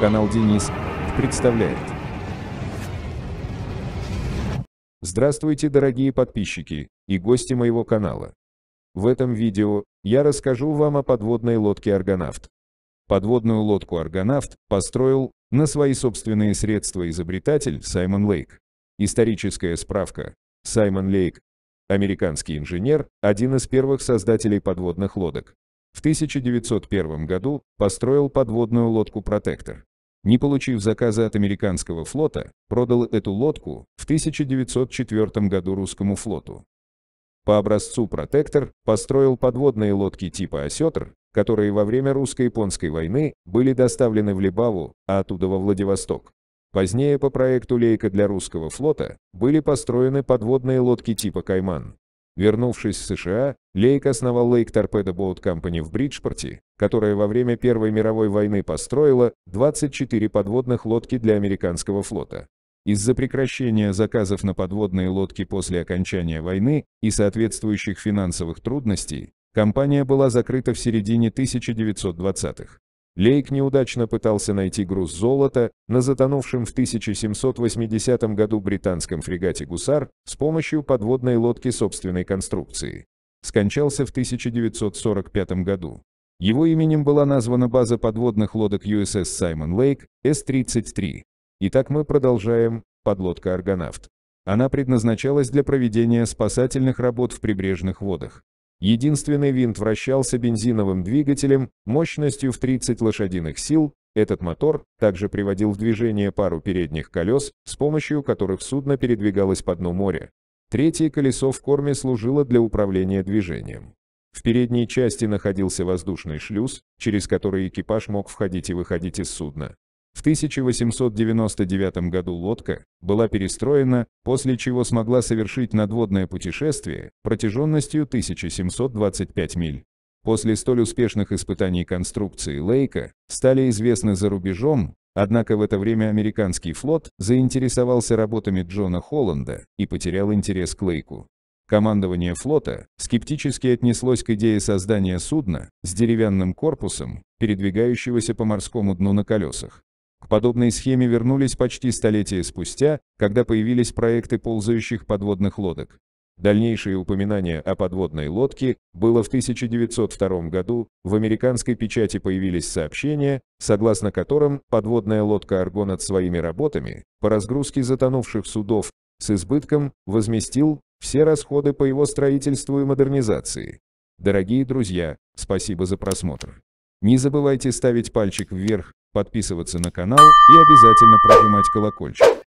Канал Денис представляет. Здравствуйте, дорогие подписчики и гости моего канала. В этом видео я расскажу вам о подводной лодке «Аргонавт». Подводную лодку «Аргонавт» построил на свои собственные средства изобретатель Саймон Лейк. Историческая справка. Саймон Лейк, американский инженер, один из первых создателей подводных лодок. В 1901 году построил подводную лодку «Протектор» не получив заказа от американского флота, продал эту лодку в 1904 году русскому флоту. По образцу «Протектор» построил подводные лодки типа «Осетр», которые во время русско-японской войны были доставлены в Либаву, а оттуда во Владивосток. Позднее по проекту «Лейка» для русского флота были построены подводные лодки типа «Кайман». Вернувшись в США, Лейк основал Lake Torpedo Boat Company в Бриджпорте которая во время Первой мировой войны построила 24 подводных лодки для американского флота. Из-за прекращения заказов на подводные лодки после окончания войны и соответствующих финансовых трудностей, компания была закрыта в середине 1920-х. Лейк неудачно пытался найти груз золота на затонувшем в 1780 году британском фрегате «Гусар» с помощью подводной лодки собственной конструкции. Скончался в 1945 году. Его именем была названа база подводных лодок USS Simon Lake s 33 Итак, мы продолжаем. Подлодка «Аргонавт». Она предназначалась для проведения спасательных работ в прибрежных водах. Единственный винт вращался бензиновым двигателем, мощностью в 30 лошадиных сил, этот мотор также приводил в движение пару передних колес, с помощью которых судно передвигалось по дну моря. Третье колесо в корме служило для управления движением. В передней части находился воздушный шлюз, через который экипаж мог входить и выходить из судна. В 1899 году лодка была перестроена, после чего смогла совершить надводное путешествие протяженностью 1725 миль. После столь успешных испытаний конструкции Лейка стали известны за рубежом, однако в это время американский флот заинтересовался работами Джона Холланда и потерял интерес к Лейку. Командование флота скептически отнеслось к идее создания судна с деревянным корпусом, передвигающегося по морскому дну на колесах. К подобной схеме вернулись почти столетия спустя, когда появились проекты ползающих подводных лодок. Дальнейшее упоминание о подводной лодке было в 1902 году, в американской печати появились сообщения, согласно которым подводная лодка «Аргонат» своими работами по разгрузке затонувших судов с избытком возместил все расходы по его строительству и модернизации. Дорогие друзья, спасибо за просмотр. Не забывайте ставить пальчик вверх, подписываться на канал и обязательно прожимать колокольчик.